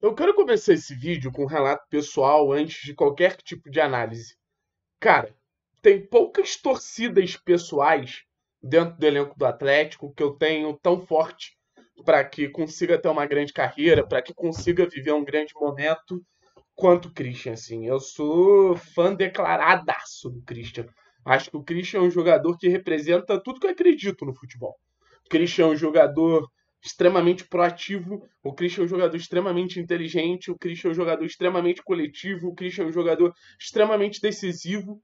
Eu quero começar esse vídeo com um relato pessoal antes de qualquer tipo de análise. Cara, tem poucas torcidas pessoais dentro do elenco do Atlético que eu tenho tão forte para que consiga ter uma grande carreira, para que consiga viver um grande momento quanto o Christian, assim. Eu sou fã declaradaço do Christian. Acho que o Christian é um jogador que representa tudo que eu acredito no futebol. O Christian é um jogador extremamente proativo, o Christian é um jogador extremamente inteligente, o Christian é um jogador extremamente coletivo, o Christian é um jogador extremamente decisivo.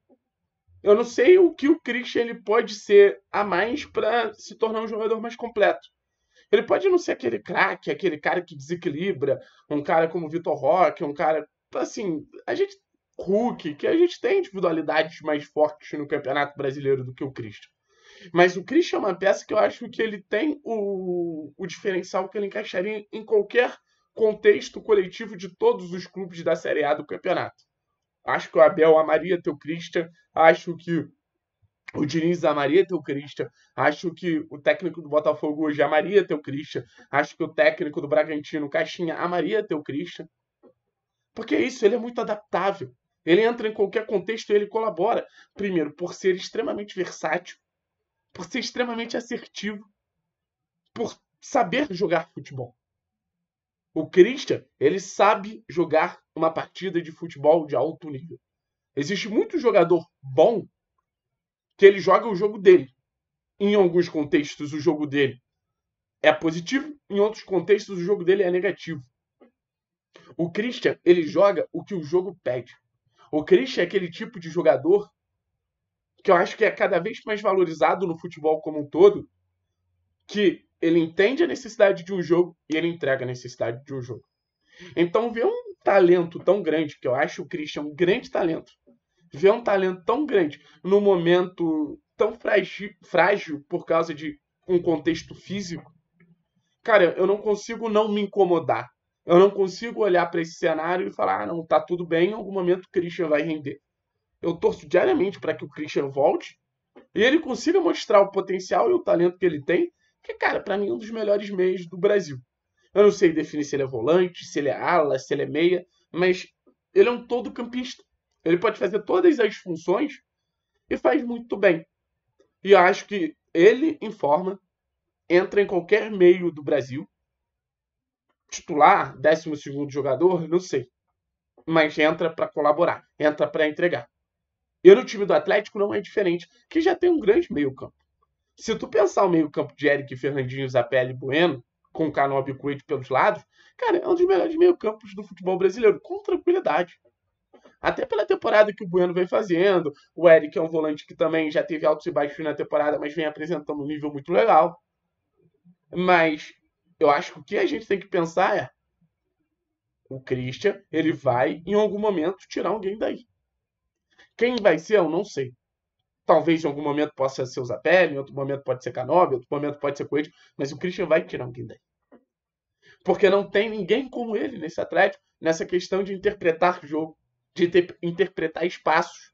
Eu não sei o que o Christian ele pode ser a mais para se tornar um jogador mais completo. Ele pode não ser aquele craque, aquele cara que desequilibra, um cara como o Vitor Roque, um cara. Assim, a gente. Hulk, que a gente tem individualidades mais fortes no Campeonato Brasileiro do que o Christian. Mas o Christian é uma peça que eu acho que ele tem o, o diferencial que ele encaixaria em, qualquer contexto coletivo de todos os clubes da Série A do campeonato. Acho que o Abel amaria teu Christian, acho que o Diniz amaria teu Christian, acho que o técnico do Botafogo hoje amaria teu Christian, acho que o técnico do Bragantino, Caixinha, amaria teu Christian. Porque é isso, ele é muito adaptável. Ele entra em qualquer contexto e ele colabora. Primeiro, por ser extremamente versátil por ser extremamente assertivo, por saber jogar futebol. O Christian, ele sabe jogar uma partida de futebol de alto nível. Existe muito jogador bom que ele joga o jogo dele. Em alguns contextos, o jogo dele é positivo, em outros contextos, o jogo dele é negativo. O Christian, ele joga o que o jogo pede. O Christian é aquele tipo de jogador que eu acho que é cada vez mais valorizado no futebol como um todo, que ele entende a necessidade de um jogo e ele entrega a necessidade de um jogo. Então, ver um talento tão grande, que eu acho o Christian um grande talento, ver um talento tão grande no momento tão frágil, frágil por causa de um contexto físico, cara, eu não consigo não me incomodar. Eu não consigo olhar para esse cenário e falar, ah, não, tá tudo bem, em algum momento o Christian vai render. Eu torço diariamente para que o Christian volte e ele consiga mostrar o potencial e o talento que ele tem, que, cara, para mim é um dos melhores meios do Brasil. Eu não sei definir se ele é volante, se ele é ala, se ele é meia, mas ele é um todo campista. Ele pode fazer todas as funções e faz muito bem. E eu acho que ele, em forma, entra em qualquer meio do Brasil. Titular, décimo segundo jogador, não sei. Mas entra para colaborar, entra para entregar. E no time do Atlético não é diferente, que já tem um grande meio-campo. Se tu pensar o meio-campo de Eric, Fernandinho, Zapelli e Bueno, com o Canob e o Coelho pelos lados, cara, é um dos melhores meio-campos do futebol brasileiro, com tranquilidade. Até pela temporada que o Bueno vem fazendo, o Eric é um volante que também já teve altos e baixos na temporada, mas vem apresentando um nível muito legal. Mas eu acho que o que a gente tem que pensar é: o Christian, ele vai em algum momento tirar alguém daí. Quem vai ser, eu não sei. Talvez em algum momento possa ser o Zapelli, em outro momento pode ser Canobi, em outro momento pode ser Coelho, mas o Christian vai tirar alguém daí. Porque não tem ninguém como ele nesse Atlético, nessa questão de interpretar jogo, de ter, interpretar espaços.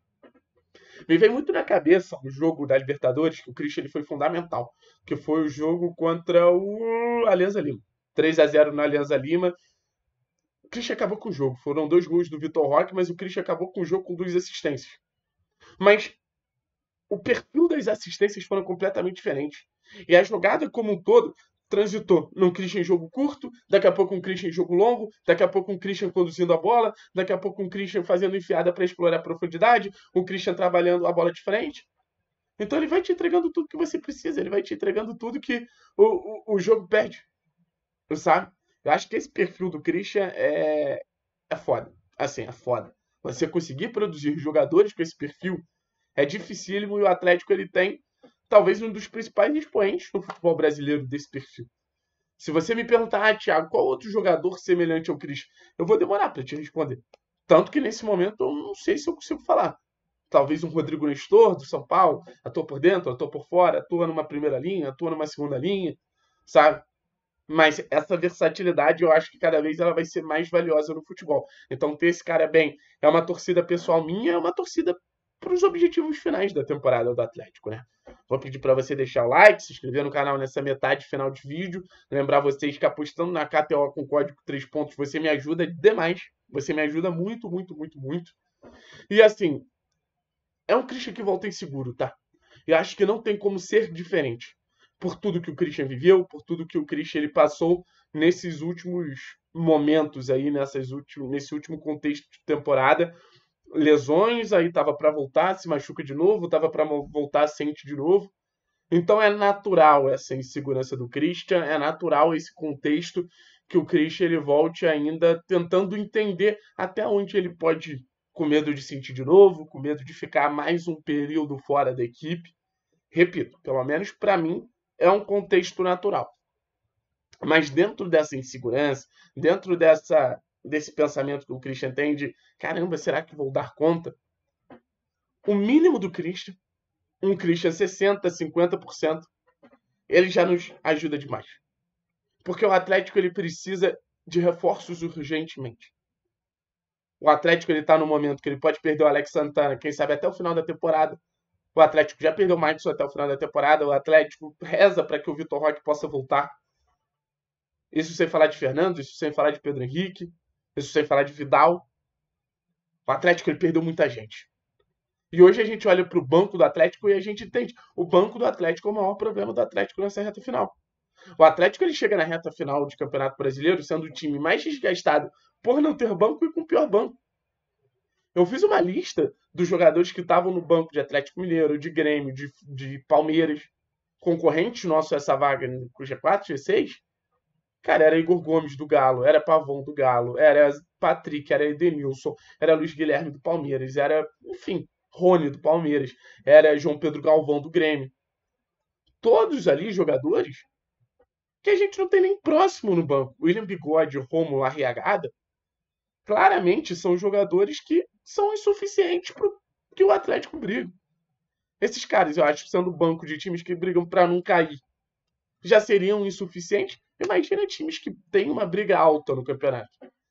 Me veio muito na cabeça o jogo da Libertadores, que o Christian ele foi fundamental, que foi o jogo contra o Alianza Lima. 3 a 0 na Alianza Lima o Christian acabou com o jogo. Foram dois gols do Vitor Roque, mas o Christian acabou com o jogo com duas assistências. Mas o perfil das assistências foram completamente diferentes. E a jogada como um todo transitou num Christian em jogo curto, daqui a pouco um Christian em jogo longo, daqui a pouco um Christian conduzindo a bola, daqui a pouco um Christian fazendo enfiada para explorar a profundidade, um Christian trabalhando a bola de frente. Então ele vai te entregando tudo que você precisa, ele vai te entregando tudo que o, o, o jogo pede, sabe? Eu acho que esse perfil do Christian é, é foda. Assim, é foda. Você conseguir produzir jogadores com esse perfil é dificílimo e o Atlético ele tem talvez um dos principais expoentes do futebol brasileiro desse perfil. Se você me perguntar, ah, Thiago, qual outro jogador semelhante ao Cris? Eu vou demorar para te responder. Tanto que nesse momento eu não sei se eu consigo falar. Talvez um Rodrigo Nestor do São Paulo, atua por dentro, atua por fora, atua numa primeira linha, atua numa segunda linha, sabe? mas essa versatilidade eu acho que cada vez ela vai ser mais valiosa no futebol. Então ter esse cara bem é uma torcida pessoal minha, é uma torcida para os objetivos finais da temporada do Atlético, né? Vou pedir para você deixar o like, se inscrever no canal nessa metade final de vídeo. Lembrar vocês que apostando na KTO com código 3 pontos, você me ajuda demais. Você me ajuda muito, muito, muito, muito. E assim, é um Christian que volta inseguro, tá? Eu acho que não tem como ser diferente por tudo que o Christian viveu, por tudo que o Christian ele passou nesses últimos momentos aí, nessas últim, nesse último contexto de temporada. Lesões, aí tava para voltar, se machuca de novo, tava para voltar, sente de novo. Então é natural essa insegurança do Christian, é natural esse contexto que o Christian ele volte ainda tentando entender até onde ele pode ir, com medo de sentir de novo, com medo de ficar mais um período fora da equipe. Repito, pelo menos para mim, é um contexto natural. Mas dentro dessa insegurança, dentro dessa desse pensamento que o Christian tem de caramba, será que vou dar conta? O mínimo do Christian, um Christian 60, 50%, ele já nos ajuda demais. Porque o Atlético ele precisa de reforços urgentemente. O Atlético ele está no momento que ele pode perder o Alex Santana, quem sabe até o final da temporada, o Atlético já perdeu o Madison até o final da temporada. O Atlético reza para que o Vitor Roque possa voltar. Isso sem falar de Fernando, isso sem falar de Pedro Henrique, isso sem falar de Vidal. O Atlético ele perdeu muita gente. E hoje a gente olha para o banco do Atlético e a gente entende. O banco do Atlético é o maior problema do Atlético nessa reta final. O Atlético ele chega na reta final de Campeonato Brasileiro sendo o time mais desgastado por não ter banco e com o pior banco. Eu fiz uma lista dos jogadores que estavam no banco de Atlético Mineiro, de Grêmio, de, de Palmeiras, concorrentes nossos essa vaga no G4, G6. Cara, era Igor Gomes do Galo, era Pavão do Galo, era Patrick, era Edenilson, era Luiz Guilherme do Palmeiras, era, enfim, Rony do Palmeiras, era João Pedro Galvão do Grêmio. Todos ali jogadores que a gente não tem nem próximo no banco. William Bigode, Romulo, Arriagada, claramente são jogadores que são insuficientes para que o Atlético briga. Esses caras, eu acho, sendo banco de times que brigam para não cair, já seriam insuficientes. Imagina times que têm uma briga alta no campeonato.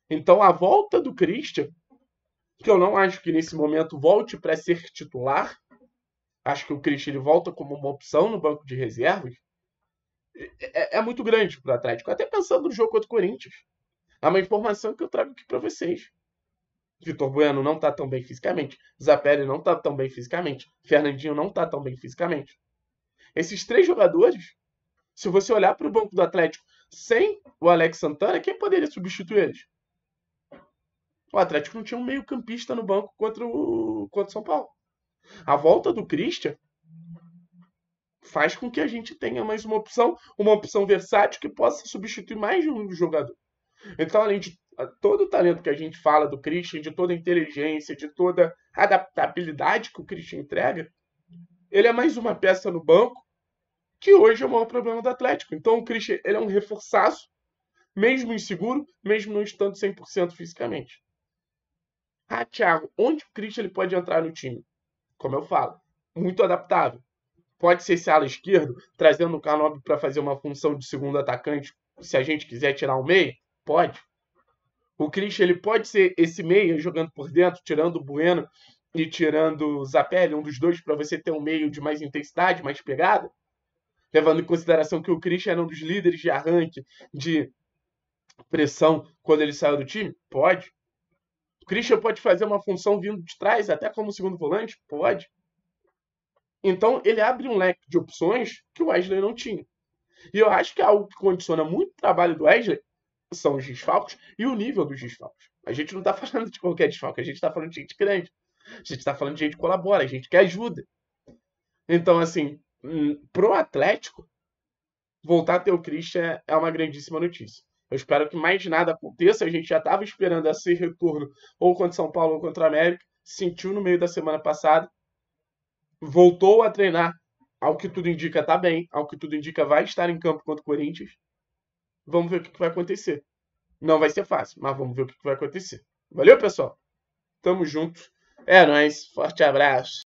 Então, a volta do Christian, que eu não acho que nesse momento volte para ser titular, acho que o Christian ele volta como uma opção no banco de reservas, é, é, é muito grande para o Atlético. Até pensando no jogo contra o Corinthians. É uma informação que eu trago aqui para vocês. Vitor Bueno não está tão bem fisicamente, Zapelli não está tão bem fisicamente, Fernandinho não está tão bem fisicamente. Esses três jogadores, se você olhar para o banco do Atlético sem o Alex Santana, quem poderia substituir eles? O Atlético não tinha um meio-campista no banco contra o, contra o São Paulo. A volta do Christian faz com que a gente tenha mais uma opção, uma opção versátil que possa substituir mais de um jogador. Então, além de todo o talento que a gente fala do Christian, de toda a inteligência, de toda a adaptabilidade que o Christian entrega, ele é mais uma peça no banco, que hoje é o maior problema do Atlético. Então o Christian ele é um reforçaço, mesmo inseguro, mesmo não estando 100% fisicamente. Ah, Thiago, onde o Christian ele pode entrar no time? Como eu falo, muito adaptável. Pode ser esse ala esquerdo, trazendo o Canobi para fazer uma função de segundo atacante, se a gente quiser tirar o um meio, pode. O Christian ele pode ser esse meia jogando por dentro, tirando o Bueno e tirando o Zapelli, um dos dois, para você ter um meio de mais intensidade, mais pegada. Levando em consideração que o Christian era um dos líderes de arranque, de pressão quando ele saiu do time? Pode. O Christian pode fazer uma função vindo de trás, até como segundo volante? Pode. Então ele abre um leque de opções que o Wesley não tinha. E eu acho que é algo que condiciona muito o trabalho do Wesley são os desfalques e o nível dos desfalques. A gente não está falando de qualquer desfalque, a gente está falando de gente grande. A gente está falando de gente que colabora, a gente que ajuda. Então, assim, hum, pro Atlético, voltar a ter o Christian é uma grandíssima notícia. Eu espero que mais nada aconteça. A gente já estava esperando esse retorno, ou contra São Paulo ou contra a América. Sentiu no meio da semana passada. Voltou a treinar. Ao que tudo indica, está bem. Ao que tudo indica, vai estar em campo contra o Corinthians. Vamos ver o que vai acontecer. Não vai ser fácil, mas vamos ver o que vai acontecer. Valeu, pessoal? Tamo junto. É nóis. Forte abraço.